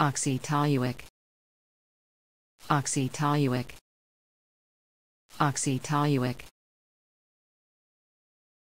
oxytoluic oxytoluic oxytoluic